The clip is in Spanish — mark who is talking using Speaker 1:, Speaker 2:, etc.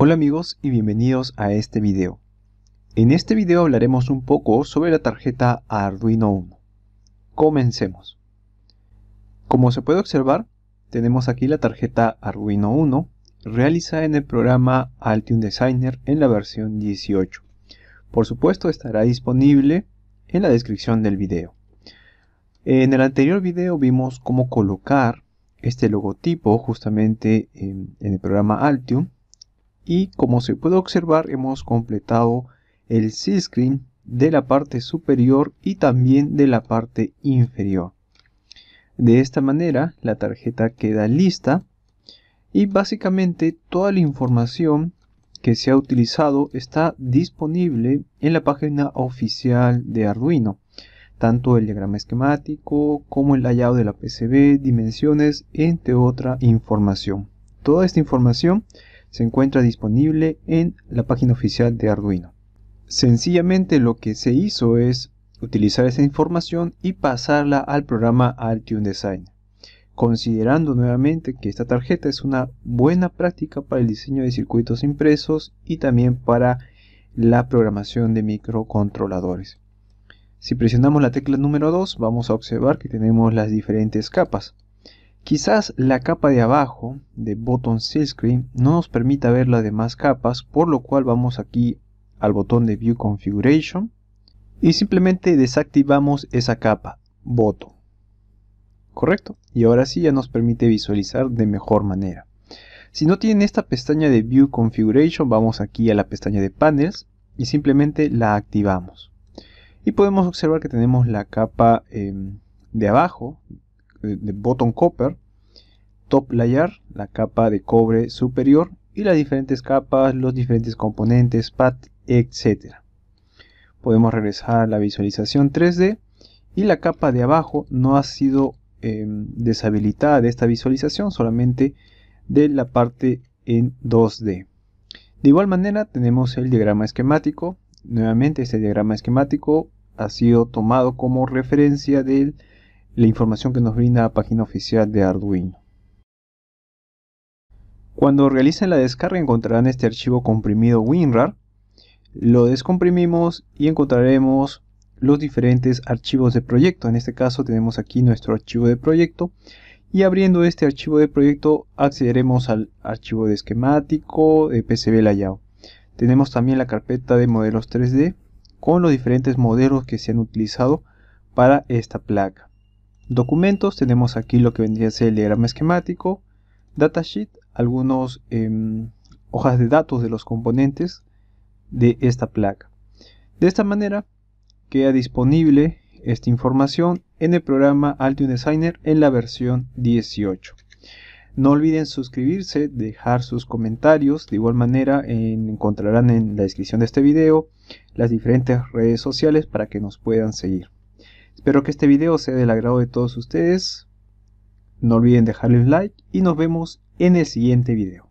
Speaker 1: Hola amigos y bienvenidos a este video. En este video hablaremos un poco sobre la tarjeta Arduino Uno. Comencemos. Como se puede observar, tenemos aquí la tarjeta Arduino Uno realizada en el programa Altium Designer en la versión 18. Por supuesto estará disponible en la descripción del video. En el anterior video vimos cómo colocar este logotipo justamente en, en el programa Altium y como se puede observar hemos completado el C-Screen de la parte superior y también de la parte inferior. De esta manera la tarjeta queda lista y básicamente toda la información que se ha utilizado está disponible en la página oficial de Arduino, tanto el diagrama esquemático como el layout de la PCB, dimensiones, entre otra información. Toda esta información se encuentra disponible en la página oficial de Arduino. Sencillamente lo que se hizo es utilizar esa información y pasarla al programa Altium Design, considerando nuevamente que esta tarjeta es una buena práctica para el diseño de circuitos impresos y también para la programación de microcontroladores. Si presionamos la tecla número 2 vamos a observar que tenemos las diferentes capas. Quizás la capa de abajo de Button screen no nos permita ver las demás capas, por lo cual vamos aquí al botón de View Configuration y simplemente desactivamos esa capa, voto ¿Correcto? Y ahora sí ya nos permite visualizar de mejor manera. Si no tienen esta pestaña de View Configuration, vamos aquí a la pestaña de Panels y simplemente la activamos. Y podemos observar que tenemos la capa em, de abajo de bottom copper, top layer, la capa de cobre superior y las diferentes capas, los diferentes componentes, pad, etc. Podemos regresar a la visualización 3D y la capa de abajo no ha sido em, deshabilitada de esta visualización, solamente de la parte en 2D. De igual manera tenemos el diagrama esquemático. Nuevamente este diagrama esquemático ha sido tomado como referencia del la información que nos brinda la página oficial de Arduino. Cuando realicen la descarga encontrarán este archivo comprimido WinRAR. Lo descomprimimos y encontraremos los diferentes archivos de proyecto. En este caso tenemos aquí nuestro archivo de proyecto. Y abriendo este archivo de proyecto accederemos al archivo de esquemático de PCB Layout. Tenemos también la carpeta de modelos 3D con los diferentes modelos que se han utilizado para esta placa. Documentos, tenemos aquí lo que vendría a ser el diagrama esquemático, datasheet, algunas em, hojas de datos de los componentes de esta placa. De esta manera queda disponible esta información en el programa Altium Designer en la versión 18. No olviden suscribirse, dejar sus comentarios, de igual manera encontrarán en la descripción de este video las diferentes redes sociales para que nos puedan seguir. Espero que este video sea del agrado de todos ustedes. No olviden dejarle un like y nos vemos en el siguiente video.